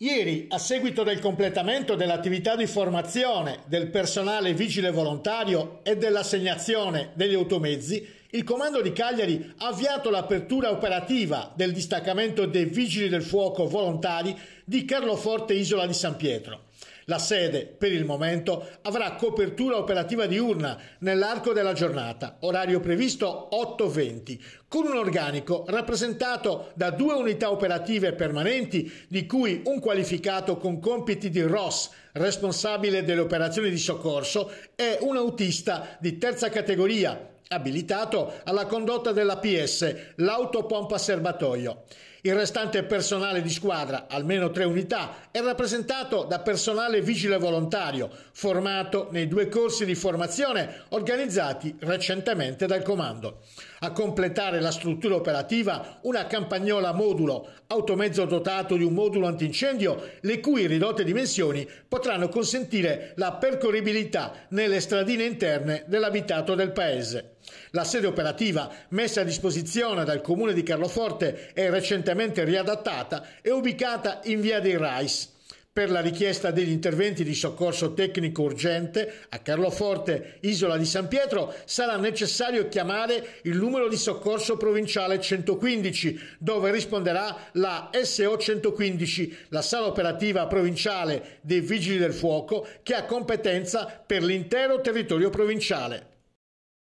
Ieri, a seguito del completamento dell'attività di formazione del personale vigile volontario e dell'assegnazione degli automezzi, il Comando di Cagliari ha avviato l'apertura operativa del distaccamento dei vigili del fuoco volontari di Carloforte Isola di San Pietro. La sede, per il momento, avrà copertura operativa diurna nell'arco della giornata, orario previsto 8.20, con un organico rappresentato da due unità operative permanenti, di cui un qualificato con compiti di ROS, responsabile delle operazioni di soccorso, e un autista di terza categoria, abilitato alla condotta dell'APS, l'autopompa serbatoio. Il restante personale di squadra, almeno tre unità, è rappresentato da personale personale vigile volontario, formato nei due corsi di formazione organizzati recentemente dal comando. A completare la struttura operativa una campagnola modulo, automezzo dotato di un modulo antincendio, le cui ridotte dimensioni potranno consentire la percorribilità nelle stradine interne dell'abitato del paese. La sede operativa, messa a disposizione dal comune di Carloforte e recentemente riadattata, è ubicata in via dei Rais per la richiesta degli interventi di soccorso tecnico urgente a Carloforte, Isola di San Pietro, sarà necessario chiamare il numero di soccorso provinciale 115, dove risponderà la SO 115, la sala operativa provinciale dei Vigili del Fuoco, che ha competenza per l'intero territorio provinciale.